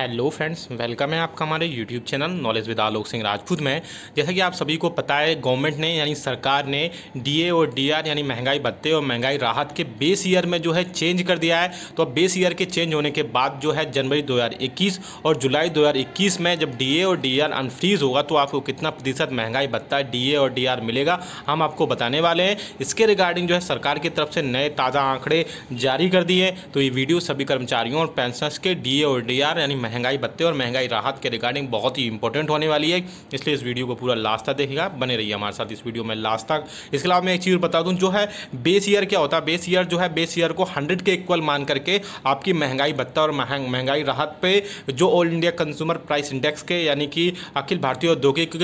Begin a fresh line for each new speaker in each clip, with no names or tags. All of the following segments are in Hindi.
हेलो फ्रेंड्स वेलकम है आपका हमारे YouTube channel knowledge with Alok Singh Rajput में जैसा कि आप सभी को पता है गवर्नमेंट ने यानी सरकार ने डीए और डीआर यानी महंगाई भत्ते और महंगाई राहत के बेस ईयर में जो है चेंज कर दिया है तो अब बेस ईयर के चेंज होने के बाद जो है जनवरी दो और जुलाई दो में जब डी और डी आर अनफ्रीज होगा तो आपको कितना प्रतिशत महंगाई भत्ता डी और डी मिलेगा हम आपको बताने वाले हैं इसके रिगार्डिंग जो है सरकार की तरफ से नए ताज़ा आंकड़े जारी कर दिए तो ये वीडियो सभी कर्मचारियों और पेंशनर्स के डी और डी यानी महंगाई भत्ते और महंगाई राहत के रिगार्डिंग बहुत ही इंपॉर्टेंट होने वाली है इसलिए इस वीडियो को पूरा लास्ट तक देखिएगा बने रहिए हमारे साथ इस वीडियो में लास्ट तक इसके अलावा मैं एक चीज़ बता दूँ जो है बेस ईयर क्या होता है बेस ईयर जो है बेस ईयर को हंड्रेड के इक्वल मान करके आपकी महंगाई भत्ता और महंगाई राहत पे जो all India consumer price index के यानी कि अखिल भारतीय औद्योगिक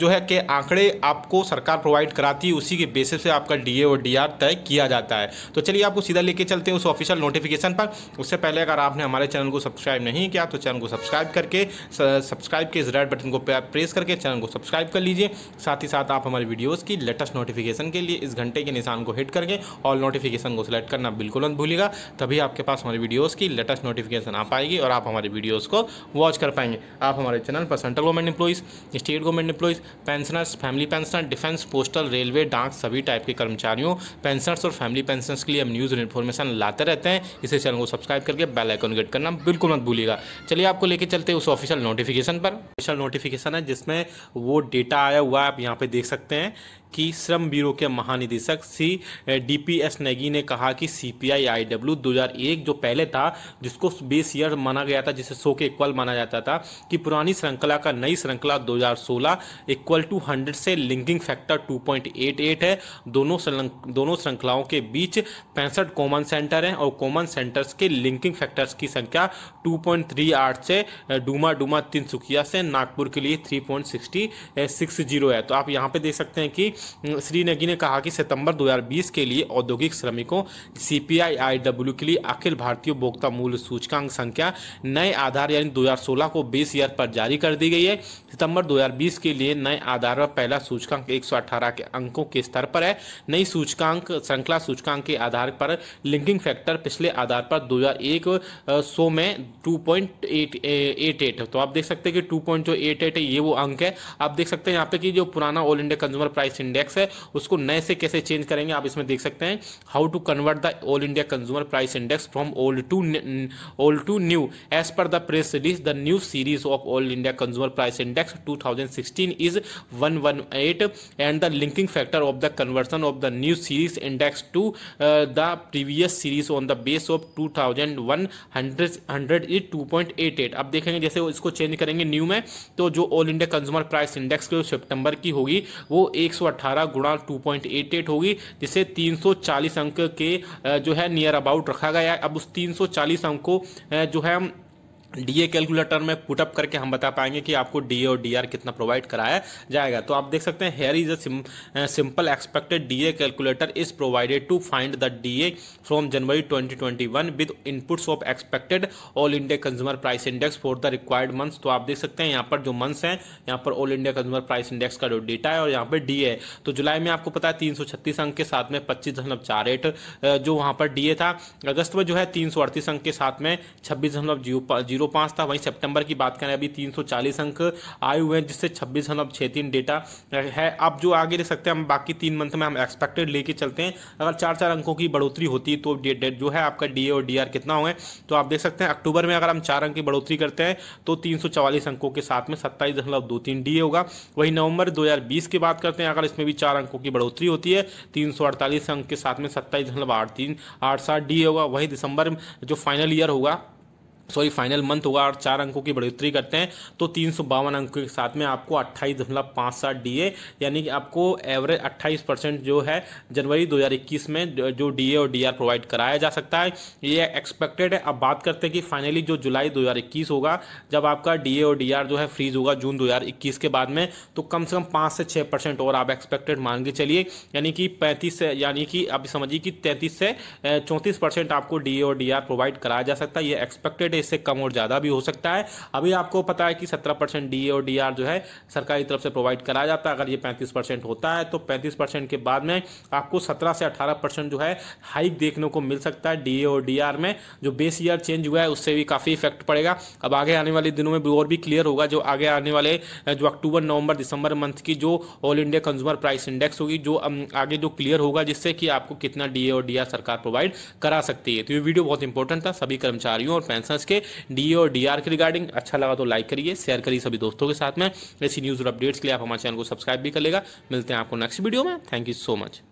जो है के आंकड़े आपको सरकार प्रोवाइड कराती है उसी के बेसिस से आपका डीए और डीआर तय किया जाता है तो चलिए आपको सीधा लेके चलते हैं उस ऑफिशियल नोटिफिकेशन पर उससे पहले अगर आपने हमारे चैनल को सब्सक्राइब नहीं किया तो चैनल को सब्सक्राइब करके सब्सक्राइब के इस रेड बटन को प्रेस करके चैनल को सब्सक्राइब कर लीजिए साथ ही साथ आप हमारे वीडियोज़ की लेटेस्ट नोटिफिकेशन के लिए इस घंटे के निशान को हिट करके ऑल नोटिफिकेशन को सिलेक्ट करना बिल्कुल मत भूलिएगा तभी आपके पास हमारी वीडियोज़ की लेटेस्ट नोटिफिकेशन आ पाएगी और आप हमारे वीडियोज़ को वॉच कर पाएंगे आप हमारे चैनल पर central government employees state government employees pensioners family pensioner defence postal railway डाक सभी टाइप के कर्मचारियों पेंशनर्स और फैमिली पेंशनर्स के लिए हम न्यूज़ और इन्फॉर्मेशन लाते रहते हैं इसे चैनल को सब्सक्राइब करके बेल आइकन गेट करना बिल्कुल मत भूलिएगा चलिए आपको लेके चलते उस ऑफिशियल नोटिफिकेशन पर ऑफिशियल नोटिफिकेशन है जिसमें वो डेटा आया हुआ आप यहाँ पे देख सकते हैं कि श्रम ब्यूरो के महानिदेशक C D P S Negi ने कहा कि C P I I W दो हज़ार एक जो पहले था जिसको बेस ईयर माना गया था जिसे सो के इक्वल माना जाता था कि पुरानी श्रृंखला का नई श्रृंखला दो हज़ार सोलह इक्वल टू हंड्रेड से linking factor two point eight eight है दोनों दोनों श्रृंखलाओं के बीच पैंसठ कॉमन सेंटर हैं और कॉमन सेंटर्स के लिंकिंग फैक्टर्स की संख्या टू पॉइंट थ्री आठ से डूमा डूमा तिनसुकिया से नागपुर के लिए three point sixty six zero है तो आप यहाँ पर देख सकते हैं कि श्री नेगी ने कहा कि सितंबर 2020 के लिए औद्योगिक श्रमिकों सी पी के लिए अखिल भारतीय उपभोक्ता मूल्य सूचकांक संख्या नए आधार यानी 2016 को बेस ईयर पर जारी कर दी गई है सितंबर 2020 के लिए नए आधार पर पहला सूचकांक एक के अंकों के स्तर पर है नई सूचकांक श्रृंखला सूचकांक के आधार पर लिंकिंग फैक्टर पिछले आधार पर 2001 सौ में 2.88 तो आप देख सकते हैं कि टू पॉइंट जो एट एट है ये वो अंक है आप देख सकते हैं यहाँ पे कि जो पुराना all India consumer price index index है उसको नए से कैसे चेंज करेंगे आप इसमें देख सकते हैं how to convert the all India consumer price index from old to old to new as per the press release the new series of all India consumer price index two is one and the linking factor of the conversion of the new series index to the previous series on the base of two 100 is 2.88 अब देखेंगे जैसे वो इसको चेंज करेंगे न्यू में तो जो all India consumer price index सितंबर की होगी वो अठारह गुणा टू होगी जिसे 340 अंक के जो है नियर अबाउट रखा गया है अब उस 340 अंक को जो है डीए कैलकुलेटर में पुटअप करके हम बता पाएंगे कि आपको डीए और डीआर कितना प्रोवाइड कराया जाएगा तो आप देख सकते हैं here is a simple expected DA calculator is provided to find the DA from January 2021 with inputs of expected all India consumer price index for the required months तो आप देख सकते हैं यहाँ पर जो मंथ्स हैं यहाँ पर all India consumer price index का जो डेटा है और यहाँ पर डी ए तो जुलाई में आपको पता है तीन अंक के साथ में पच्चीस uh, जो वहाँ पर डी था अगस्त में जो है तीन अंक के साथ में छब्बीस जीरो पाँच था वहीं सितंबर की बात करें अभी तीन सौ चालीस अंक आए हुए हैं जिससे छब्बीस दशमलव छः तीन डेटा है अब जो आगे देख सकते हैं हम बाकी तीन मंथ में हम एक्सपेक्टेड लेके चलते हैं अगर चार चार अंकों की बढ़ोतरी होती तो डेट जो है आपका डी और डी कितना होंगे तो आप देख सकते हैं अक्टूबर में अगर हम चार अंक की बढ़ोतरी करते हैं तो तीन अंकों के साथ में सत्ताईस दशमलव दो तीन डी होगा वही नवंबर 2020 की बात करते हैं अगर इसमें भी चार अंकों की बढ़ोतरी होती है तीन अंक के साथ में सत्ताईस दशमलव आठ तीन आठ सात डी होगा वही दिसंबर जो फाइनल ईयर होगा सॉरी फाइनल मंथ होगा और चार अंकों की बढ़ोतरी करते हैं तो तीन सौ बावन अंकों के साथ में आपको अट्ठाईस दशमलव पाँच सात डी ए यानी कि आपको एवरेज अट्ठाईस परसेंट जो है जनवरी 2021 में जो डी ए और डी आर प्रोवाइड कराया जा सकता है ये एक्सपेक्टेड है अब बात करते हैं कि फाइनली जो जुलाई 2021 होगा जब आपका डी ए और डी आर जो है फ्रीज होगा जून दो के बाद में तो कम से कम पाँच से छः परसेंट और आप एक्सपेक्टेड मान के चलिए यानी कि पैंतीस से यानी कि आप समझिए कि तैंतीस से चौंतीस परसेंट आपको डी ए और डी आर प्रोवाइड कराया जा सकता है ये एक्सपेक्टेड है इससे कम और ज़्यादा भी हो सकता है अभी आपको पता है कि सत्रह परसेंट डी और डी जो है सरकारी तरफ से प्रोवाइड कराया जाता है अगर ये पैंतीस परसेंट होता है तो पैंतीस परसेंट के बाद में आपको सत्रह से अठारह परसेंट जो है हाइक देखने को मिल सकता है डी और डी में जो बेस ईयर चेंज हुआ है उससे भी काफ़ी इफेक्ट पड़ेगा अब आगे आने वाले दिनों में और भी क्लियर होगा जो आगे आने वाले जो अक्टूबर नवंबर दिसंबर मंथ की जो all India consumer price index होगी जो आगे जो क्लियर होगा जिससे कि आपको कितना डी और डी सरकार प्रोवाइड करा सकती है तो ये वीडियो बहुत इंपॉर्टेंट था सभी कर्मचारियों और पेंशन के डी और डी के रिगार्डिंग अच्छा लगा तो लाइक करिए शेयर करिए सभी दोस्तों के साथ में ऐसी न्यूज़ और अपडेट्स के लिए आप हमारे चैनल को सब्सक्राइब भी कर लेगा मिलते हैं आपको नेक्स्ट वीडियो में थैंक यू सो मच